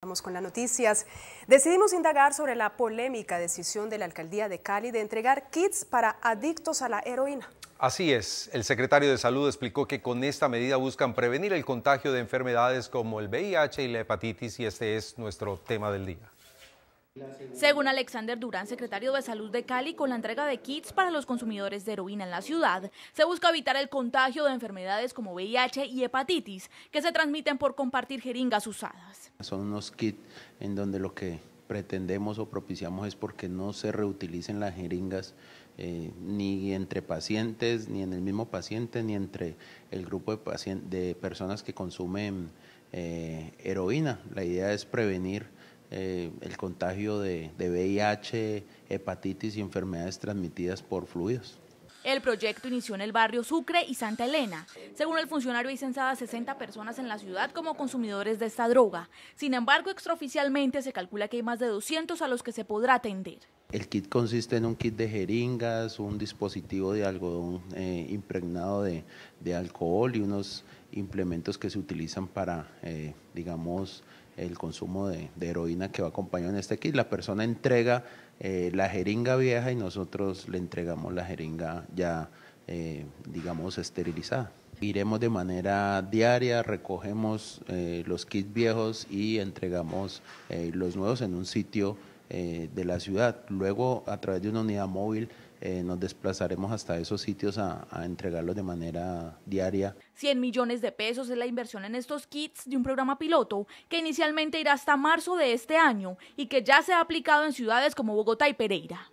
Vamos con las noticias. Decidimos indagar sobre la polémica decisión de la alcaldía de Cali de entregar kits para adictos a la heroína. Así es, el secretario de Salud explicó que con esta medida buscan prevenir el contagio de enfermedades como el VIH y la hepatitis y este es nuestro tema del día. Según Alexander Durán, secretario de Salud de Cali, con la entrega de kits para los consumidores de heroína en la ciudad, se busca evitar el contagio de enfermedades como VIH y hepatitis, que se transmiten por compartir jeringas usadas. Son unos kits en donde lo que pretendemos o propiciamos es porque no se reutilicen las jeringas eh, ni entre pacientes, ni en el mismo paciente, ni entre el grupo de, de personas que consumen eh, heroína. La idea es prevenir eh, el contagio de, VIH, hepatitis y enfermedades transmitidas por fluidos. El proyecto inició en el barrio Sucre y Santa Elena. Según el funcionario, hay censadas 60 personas en la ciudad como consumidores de esta droga. Sin embargo, extraoficialmente se calcula que hay más de 200 a los que se podrá atender. El kit consiste en un kit de jeringas, un dispositivo de algodón eh, impregnado de, alcohol y unos implementos que se utilizan para, eh, digamos, el consumo de, heroína que va acompañado en este kit. La persona entrega eh, la jeringa vieja y nosotros le entregamos la jeringa ya, eh, digamos, esterilizada. Iremos de manera diaria, recogemos los kits viejos y entregamos los nuevos en un sitio eh, de la ciudad. Luego, a través de una unidad móvil, eh, nos desplazaremos hasta esos sitios a, a entregarlos de manera diaria. 100 millones de pesos es la inversión en estos kits de un programa piloto que inicialmente irá hasta marzo de este año y que ya se ha aplicado en ciudades como Bogotá y Pereira.